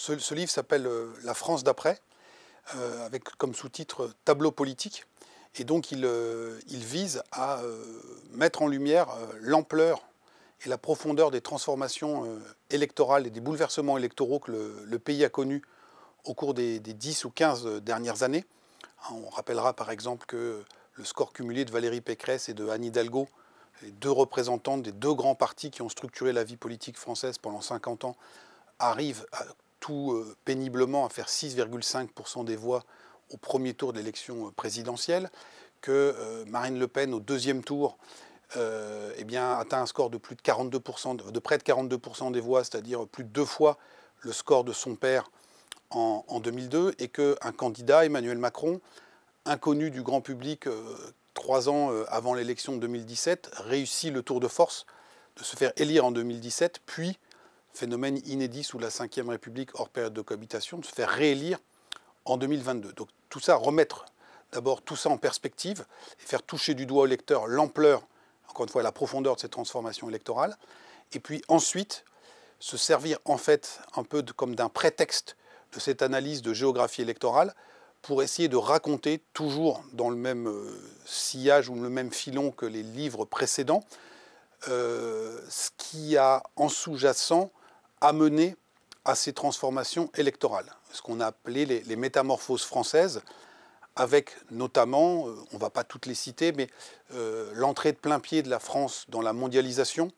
ce, livre s'appelle euh, La France d'après, euh, avec comme sous-titre euh, Tableau politique. Et donc il, vise à mettre en lumière l'ampleur et la profondeur des transformations électorales et des bouleversements électoraux que le, pays a connus au cours des, des, 10 ou 15 dernières années. Hein, on rappellera par exemple que le score cumulé de Valérie Pécresse et de Anne Hidalgo, les deux représentantes des deux grands partis qui ont structuré la vie politique française pendant 50 ans, arrive à tout euh, péniblement à faire 6,5% des voix au premier tour de l'élection euh, présidentielle, que euh, Marine Le Pen au deuxième tour eh bien, atteint un score de plus de 42%, de près de 42% des voix, c'est-à-dire plus de deux fois le score de son père en, 2002, et qu'un candidat, Emmanuel Macron, inconnu du grand public trois ans avant l'élection de 2017, réussit le tour de force de se faire élire en 2017, puis phénomène inédit sous la Ve République hors période de cohabitation, de se faire réélire en 2022. Donc tout ça, remettre d'abord tout ça en perspective et faire toucher du doigt au lecteur l'ampleur, encore une fois, la profondeur de ces transformation électorales. Et puis ensuite, se servir en fait un peu comme d'un prétexte de cette analyse de géographie électorale pour essayer de raconter toujours dans le même euh, sillage ou le même filon que les livres précédents, euh, ce qui a en sous-jacent amené à ces transformations électorales, ce qu'on a appelé les, métamorphoses françaises, avec notamment, euh, on ne va pas toutes les citer, mais euh, l'entrée de plein pied de la France dans la mondialisation,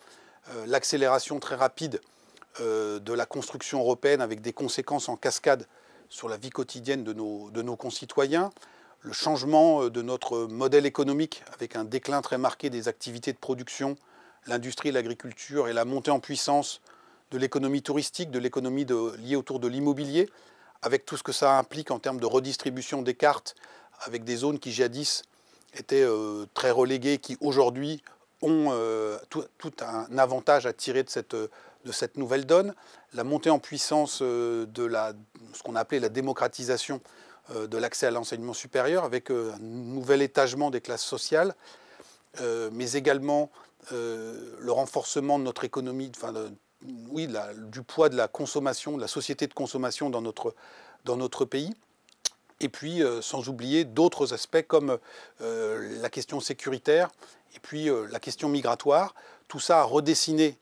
euh, l'accélération très rapide de la construction européenne avec des conséquences en cascade sur la vie quotidienne de nos, de nos concitoyens, le changement de notre modèle économique avec un déclin très marqué des activités de production, l'industrie, l'agriculture et la montée en puissance de l'économie touristique, de l'économie liée autour de l'immobilier, avec tout ce que ça implique en termes de redistribution des cartes, avec des zones qui jadis étaient euh, très reléguées, qui aujourd'hui ont euh, tout, un avantage à tirer de cette, de cette nouvelle donne. La montée en puissance euh, de la, ce qu'on appelait la démocratisation de l'accès à l'enseignement supérieur, avec un nouvel étagement des classes sociales, mais également le renforcement de notre économie, enfin, de, oui, du poids de la consommation, de la société de consommation dans notre, dans notre pays. Et puis, euh, sans oublier d'autres aspects comme euh, la question sécuritaire et puis euh, la question migratoire. Tout ça a redessiné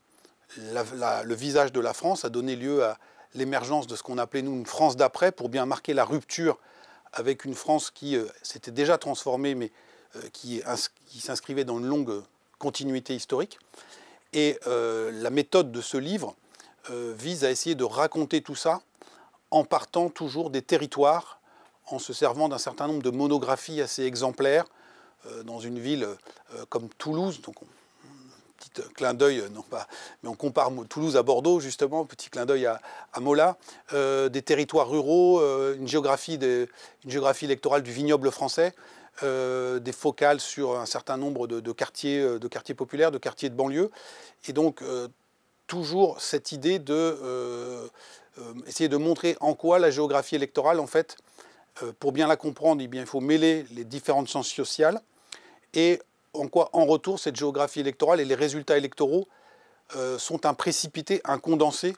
le visage de la France, a donné lieu à l'émergence de ce qu'on appelait, nous, une France d'après, pour bien marquer la rupture avec une France qui s'était déjà transformée, mais qui s'inscrivait dans une longue continuité historique. Et euh, la méthode de ce livre euh, vise à essayer de raconter tout ça en partant toujours des territoires, en se servant d'un certain nombre de monographies assez exemplaires euh, dans une ville comme Toulouse petit euh, clin d'œil, euh, non pas, mais on compare Toulouse à Bordeaux, justement, petit clin d'œil à, Mola, euh, des territoires ruraux, une, géographie électorale du vignoble français, des focales sur un certain nombre de, quartiers, populaires, de quartiers de banlieue, et donc toujours cette idée de essayer de montrer en quoi la géographie électorale, en fait, pour bien la comprendre, eh il faut mêler les différentes sciences sociales et en quoi, en retour, cette géographie électorale et les résultats électoraux euh, sont un précipité, un condensé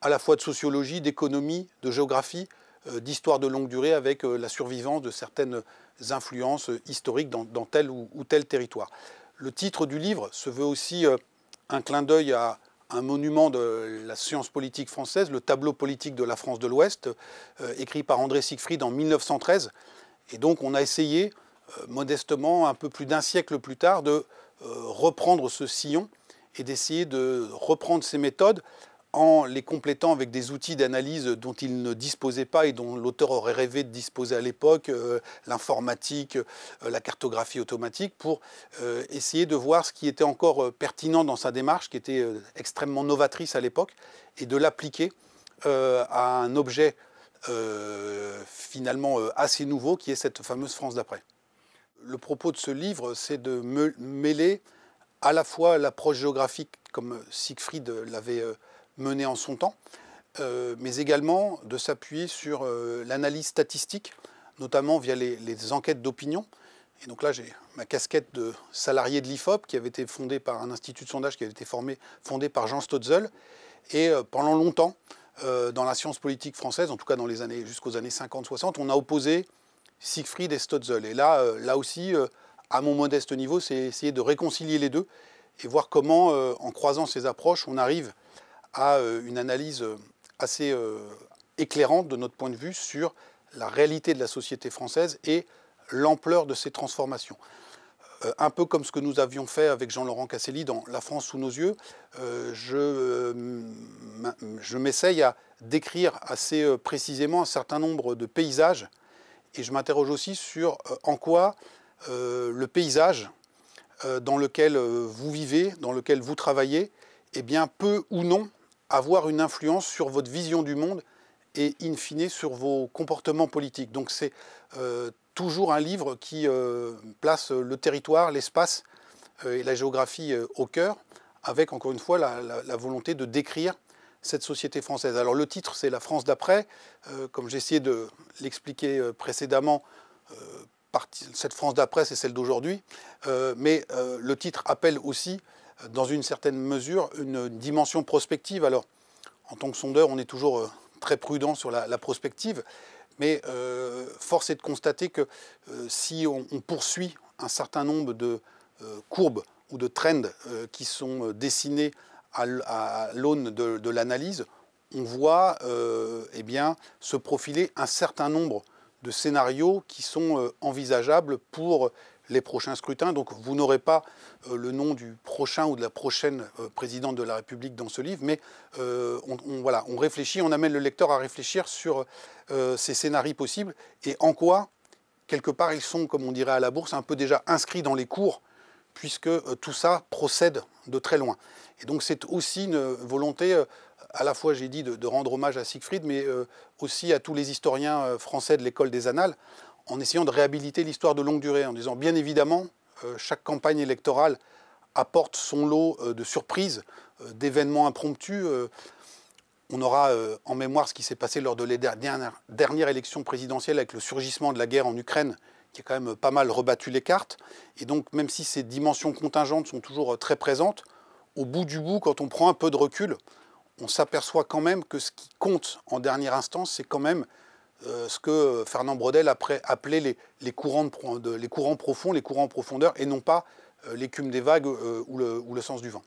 à la fois de sociologie, d'économie, de géographie, euh, d'histoire de longue durée avec euh, la survivance de certaines influences historiques dans, tel ou, ou, tel territoire. Le titre du livre se veut aussi un clin d'œil à un monument de la science politique française, le tableau politique de la France de l'Ouest, écrit par André Siegfried en 1913. Et donc on a essayé euh, modestement, un peu plus d'un siècle plus tard, de euh, reprendre ce sillon et d'essayer de reprendre ses méthodes en les complétant avec des outils d'analyse dont il ne disposait pas et dont l'auteur aurait rêvé de disposer à l'époque, euh, l'informatique, la cartographie automatique, pour essayer de voir ce qui était encore pertinent dans sa démarche, qui était extrêmement novatrice à l'époque, et de l'appliquer à un objet finalement assez nouveau, qui est cette fameuse France d'après le propos de ce livre, c'est de mêler à la fois l'approche géographique, comme Siegfried l'avait euh, menée en son temps, euh, mais également de s'appuyer sur euh, l'analyse statistique, notamment via les, enquêtes d'opinion. Et donc là, j'ai ma casquette de salarié de l'IFOP, qui avait été fondée par un institut de sondage qui avait été formé, fondé par Jean Stotzel. Et pendant longtemps, dans la science politique française, en tout cas dans les années jusqu'aux années 50-60, on a opposé Siegfried et Stotzel. Et là, euh, là aussi, euh, à mon modeste niveau, c'est essayer de réconcilier les deux et voir comment, euh, en croisant ces approches, on arrive à une analyse assez éclairante de notre point de vue sur la réalité de la société française et l'ampleur de ces transformations. un peu comme ce que nous avions fait avec Jean-Laurent Casselli dans La France sous nos yeux, je, je m'essaye à décrire assez précisément un certain nombre de paysages et je m'interroge aussi sur euh, en quoi euh, le paysage euh, dans lequel vous vivez, dans lequel vous travaillez, eh bien, peut ou non avoir une influence sur votre vision du monde et in fine sur vos comportements politiques. Donc c'est toujours un livre qui place le territoire, l'espace et la géographie au cœur, avec encore une fois la volonté de décrire cette société française. Alors le titre, c'est La France d'après. Euh, comme j'ai essayé de l'expliquer euh, précédemment, euh, cette France d'après, c'est celle d'aujourd'hui. mais le titre appelle aussi, dans une certaine mesure, une dimension prospective. Alors, en tant que sondeur, on est toujours très prudent sur la, prospective. Mais force est de constater que si on, on, poursuit un certain nombre de courbes ou de trends qui sont dessinés à l'aune de, l'analyse, on voit euh, eh bien, se profiler un certain nombre de scénarios qui sont euh, envisageables pour les prochains scrutins. Donc vous n'aurez pas euh, le nom du prochain ou de la prochaine présidente de la République dans ce livre, mais on, on réfléchit, on amène le lecteur à réfléchir sur ces scénarios possibles et en quoi, quelque part, ils sont, comme on dirait à la bourse, un peu déjà inscrits dans les cours puisque euh, tout ça procède de très loin. Et donc c'est aussi une volonté, euh, à la fois j'ai dit, de, rendre hommage à Siegfried, mais euh, aussi à tous les historiens français de l'école des annales, en essayant de réhabiliter l'histoire de longue durée, en disant bien évidemment, chaque campagne électorale apporte son lot de surprises, d'événements impromptus. On aura en mémoire ce qui s'est passé lors de la dernière, dernière élection présidentielle avec le surgissement de la guerre en Ukraine qui a quand même pas mal rebattu les cartes. Et donc, même si ces dimensions contingentes sont toujours euh, très présentes, au bout du bout, quand on prend un peu de recul, on s'aperçoit quand même que ce qui compte en dernière instance, c'est quand même euh, ce que Fernand Brodel appelait les, les, courants profonds, les courants en profondeur, et non pas euh, l'écume des vagues ou, le, sens du vent.